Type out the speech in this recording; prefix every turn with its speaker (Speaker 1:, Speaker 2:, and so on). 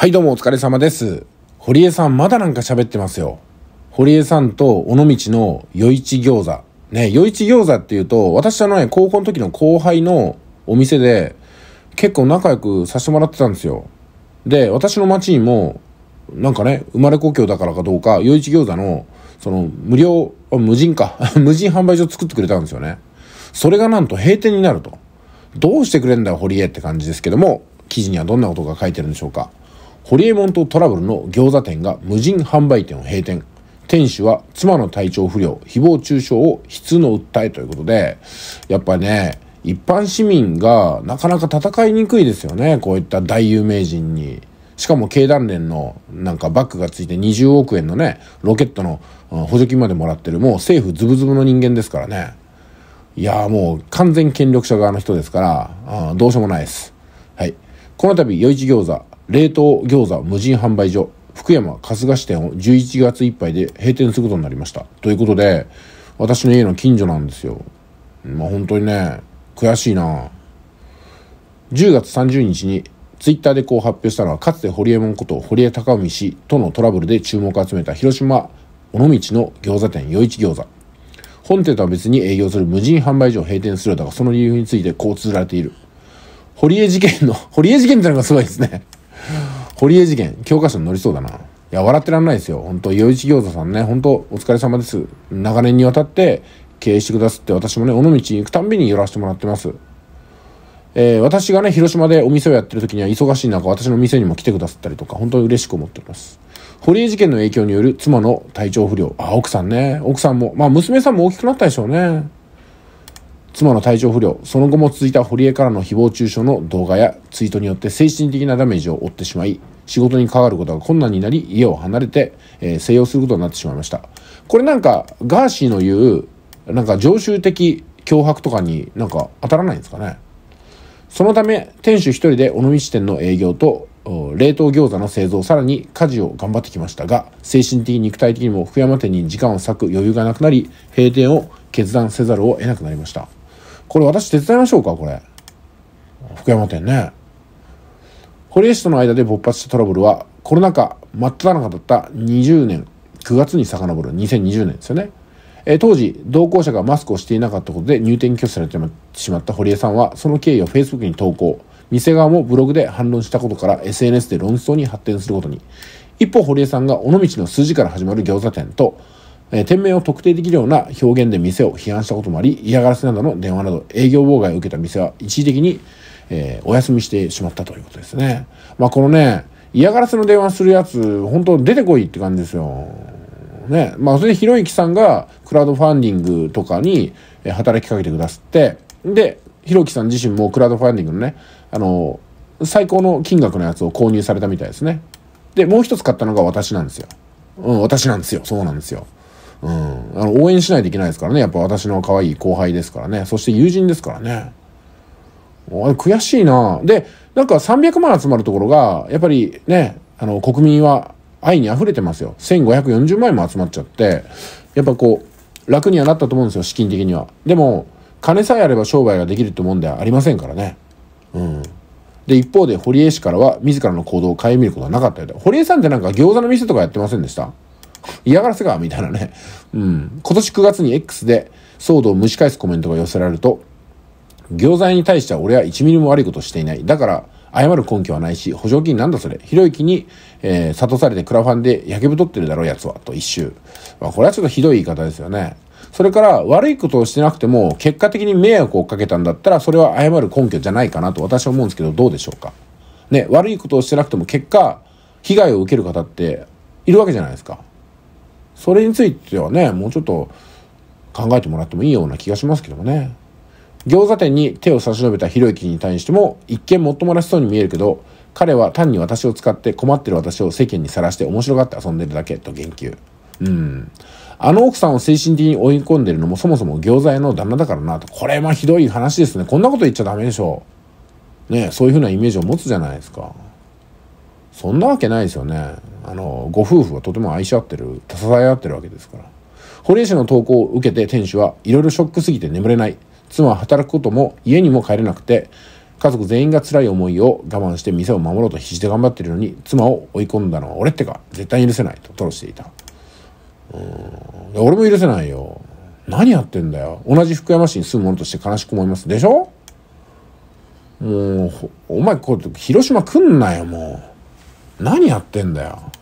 Speaker 1: はいどうもお疲れ様です。堀江さんまだなんか喋ってますよ。堀江さんと尾道の余市餃子。ね、余市餃子っていうと、私はのね、高校の時の後輩のお店で結構仲良くさせてもらってたんですよ。で、私の町にも、なんかね、生まれ故郷だからかどうか、余市餃子の、その、無料、無人か、無人販売所作ってくれたんですよね。それがなんと閉店になると。どうしてくれんだよ、堀江って感じですけども、記事にはどんなことが書いてるんでしょうか。ホリエモンとトラブルの餃子店が無人販売店を閉店。店主は妻の体調不良、誹謗中傷を悲痛の訴えということで、やっぱね、一般市民がなかなか戦いにくいですよね。こういった大有名人に。しかも経団連のなんかバッグがついて20億円のね、ロケットの補助金までもらってる、もう政府ズブズブの人間ですからね。いやもう完全権力者側の人ですから、どうしようもないです。はい。この度、余市餃子、冷凍餃子無人販売所福山春日支店を11月いっぱいで閉店することになりましたということで私の家の近所なんですよまあ本当にね悔しいな10月30日にツイッターでこう発表したのはかつて堀江門こと堀江貴文氏とのトラブルで注目を集めた広島尾道の餃子店余市餃子本店とは別に営業する無人販売所を閉店するだがその理由についてこう綴られている堀江事件の堀江事件ってのがすごいですね堀江事件、教科書に載りそうだな。いや、笑ってらんないですよ。本当余市餃子さんね、本当お疲れ様です。長年にわたって経営してくださって、私もね、尾道に行くたんびに寄らせてもらってます。えー、私がね、広島でお店をやってる時には忙しい中、私の店にも来てくださったりとか、本当に嬉しく思っております。堀江事件の影響による妻の体調不良。あ、奥さんね。奥さんも。まあ、娘さんも大きくなったでしょうね。妻の体調不良、その後も続いた堀江からの誹謗中傷の動画やツイートによって精神的なダメージを負ってしまい、仕事に関わることが困難になり、家を離れて、えー、静養することになってしまいました。これなんか、ガーシーの言う、なんか常習的脅迫とかになんか当たらないんですかね。そのため、店主一人で尾道店の営業と、冷凍餃子の製造、さらに家事を頑張ってきましたが、精神的、肉体的にも福山店に時間を割く余裕がなくなり、閉店を決断せざるを得なくなりました。これ私手伝いましょうか、これ。福山店ね。堀江市との間で勃発したトラブルは、コロナ禍真っ只中だった20年9月に遡る2020年ですよね。えー、当時、同行者がマスクをしていなかったことで入店拒否されてしまった堀江さんは、その経緯を Facebook に投稿。店側もブログで反論したことから SNS で論争に発展することに。一方、堀江さんが尾道の筋から始まる餃子店と、え店名を特定できるような表現で店を批判したこともあり、嫌がらせなどの電話など営業妨害を受けた店は一時的に、えー、お休みしてしまったということですね。まあこのね、嫌がらせの電話するやつ、本当出てこいって感じですよ。ね。まあそれでひろゆきさんがクラウドファンディングとかに働きかけてくださって、で、ひろゆきさん自身もクラウドファンディングのね、あの、最高の金額のやつを購入されたみたいですね。で、もう一つ買ったのが私なんですよ。うん、私なんですよ。そうなんですよ。うん。あの、応援しないといけないですからね。やっぱ私の可愛い後輩ですからね。そして友人ですからね。れ悔しいなで、なんか300万集まるところが、やっぱりね、あの、国民は愛に溢れてますよ。1540万円も集まっちゃって、やっぱこう、楽にはなったと思うんですよ、資金的には。でも、金さえあれば商売ができるってもんではありませんからね。うん。で、一方で、堀江氏からは、自らの行動を顧みることはなかったようで。堀江さんってなんか餃子の店とかやってませんでした嫌がらせかみたいなね。うん。今年9月に X で騒動を蒸し返すコメントが寄せられると、行罪に対しては俺は1ミリも悪いことしていない。だから、謝る根拠はないし、補助金なんだそれ。ひろゆきに、えー、諭されてクラファンで焼け太ってるだろうやつは、と一周。まあ、これはちょっとひどい言い方ですよね。それから、悪いことをしてなくても、結果的に迷惑をかけたんだったら、それは謝る根拠じゃないかなと私は思うんですけど、どうでしょうか。ね、悪いことをしてなくても、結果、被害を受ける方って、いるわけじゃないですか。それについてはね、もうちょっと考えてもらってもいいような気がしますけどもね。餃子店に手を差し伸べたひろゆきに対しても、一見もっともらしそうに見えるけど、彼は単に私を使って困ってる私を世間にさらして面白がって遊んでるだけと言及。うん。あの奥さんを精神的に追い込んでるのもそもそも餃子屋の旦那だからなと。これはひどい話ですね。こんなこと言っちゃダメでしょう。ねそういうふうなイメージを持つじゃないですか。そんなわけないですよね。あの、ご夫婦はとても愛し合ってる、支え合ってるわけですから。堀江氏の投稿を受けて店主はいろいろショックすぎて眠れない。妻は働くことも家にも帰れなくて、家族全員が辛い思いを我慢して店を守ろうと必死で頑張ってるのに、妻を追い込んだのは俺ってか、絶対許せないと吐露していた。うん。俺も許せないよ。何やってんだよ。同じ福山市に住む者として悲しく思います。でしょもう、お前、こう、広島来んなよ、もう。何やってんだよ